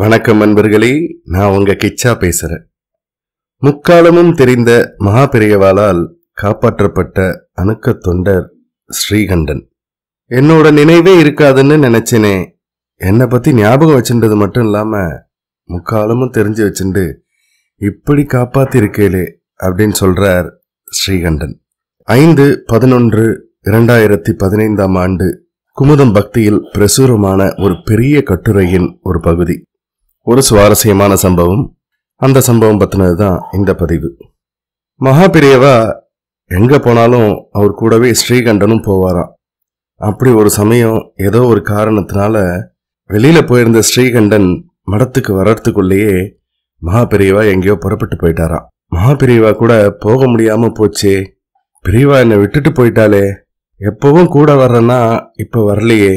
வணக்கம் அன்பர்களே நான் உங்க கிச்சா பேசுறேன் முக்காலமும் தெரிந்த மகாபெரியவாளால் காப்பாற்றப்பட்ட அணுக்க தொண்டர் ஸ்ரீகண்டன் என்னோட நினைவே இருக்காதுன்னு நினைச்சினே என்னை பத்தி ஞாபகம் வச்சுன்றது மட்டும் இல்லாம முக்காலமும் தெரிஞ்சு வச்சுண்டு இப்படி காப்பாத்திருக்கேலே அப்படின்னு சொல்றார் ஸ்ரீகண்டன் ஐந்து பதினொன்று இரண்டாயிரத்தி பதினைந்தாம் ஆண்டு குமுதம் பக்தியில் பிரசுரமான ஒரு பெரிய கட்டுரையின் ஒரு பகுதி ஒரு சுவாரஸ்யமான சம்பவம் அந்த சம்பவம் பற்றினது தான் இந்த பதிவு மகாபிரியவா எங்கே போனாலும் அவர் கூடவே ஸ்ரீகண்டனும் போவாராம் அப்படி ஒரு சமயம் ஏதோ ஒரு காரணத்தினால வெளியில் போயிருந்த ஸ்ரீகண்டன் மடத்துக்கு வர்றதுக்குள்ளேயே மகாபிரியவா எங்கேயோ புறப்பட்டு போயிட்டாராம் மகாபிரியவா கூட போக முடியாமல் போச்சே பிரியவா என்னை விட்டுட்டு போயிட்டாலே எப்பவும் கூட வர்றேன்னா இப்போ வரலையே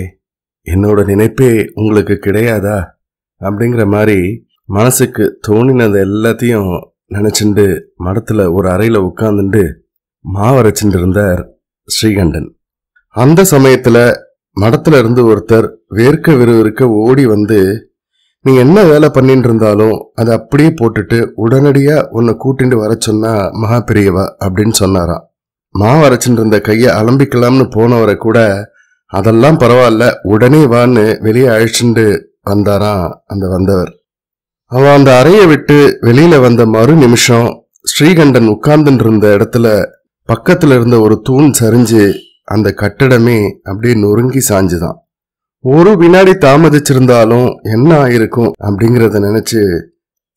என்னோட நினைப்பே உங்களுக்கு கிடையாதா அப்படிங்கிற மாதிரி மனசுக்கு தோணினது எல்லாத்தையும் நினச்சிண்டு மடத்தில் ஒரு அறையில் உட்காந்துண்டு மாவரைச்சுட்டு இருந்தார் ஸ்ரீகண்டன் அந்த சமயத்தில் மடத்துல இருந்து ஒருத்தர் வேர்க்க விறுவிறுக்க ஓடி வந்து நீ என்ன வேலை பண்ணிட்டு இருந்தாலும் அதை அப்படியே போட்டுட்டு உடனடியாக உன்னை கூட்டிட்டு வர சொன்னா மகா பெரியவா அப்படின்னு சொன்னாராம் மா இருந்த கையை அலம்பிக்கலாம்னு போனவரை கூட அதெல்லாம் பரவாயில்ல உடனே வான்னு வெளியே அழிச்சுண்டு வந்தாரா அந்த வந்தவர் அவன் அந்த அறையை விட்டு வெளியில வந்த மறு நிமிஷம் ஸ்ரீகண்டன் உட்கார்ந்துட்டு இருந்த இடத்துல பக்கத்துல இருந்த ஒரு தூண் சரிஞ்சு அந்த கட்டடமே அப்படியே நொறுங்கி சாஞ்சுதான் ஒரு வினாடி தாமதிச்சிருந்தாலும் என்ன ஆயிருக்கும் அப்படிங்கிறத நினைச்சு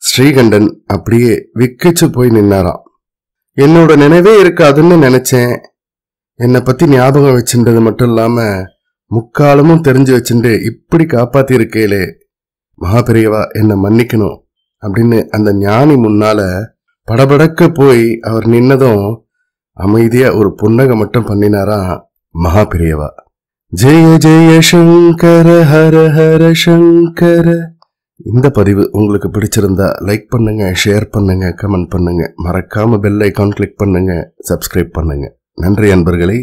ஸ்ரீகண்டன் அப்படியே விக்கிச்சு போய் நின்னாராம் என்னோட நினைவே இருக்காதுன்னு நினைச்சேன் என்னை பத்தி ஞாபகம் வச்சுன்றது மட்டும் இல்லாம முக்காலமும் தெரிஞ்சு வச்சுட்டு இப்படி காப்பாத்தி இருக்கேலே மகாபெரியவா என்னை மன்னிக்கணும் அப்படின்னு அந்த ஞானி முன்னால படபடக்க போய் அவர் நின்னதும் அமைதியா ஒரு புன்னகை மட்டும் பண்ணினாரா மகாபெரியவா ஜெய ஜெய சங்கர ஹர ஹர சங்கர இந்த பதிவு உங்களுக்கு பிடிச்சிருந்தா லைக் பண்ணுங்க ஷேர் பண்ணுங்க கமெண்ட் பண்ணுங்க மறக்காம பெல் ஐக்கான் கிளிக் பண்ணுங்க சப்ஸ்கிரைப் பண்ணுங்க நன்றி அன்பர்களை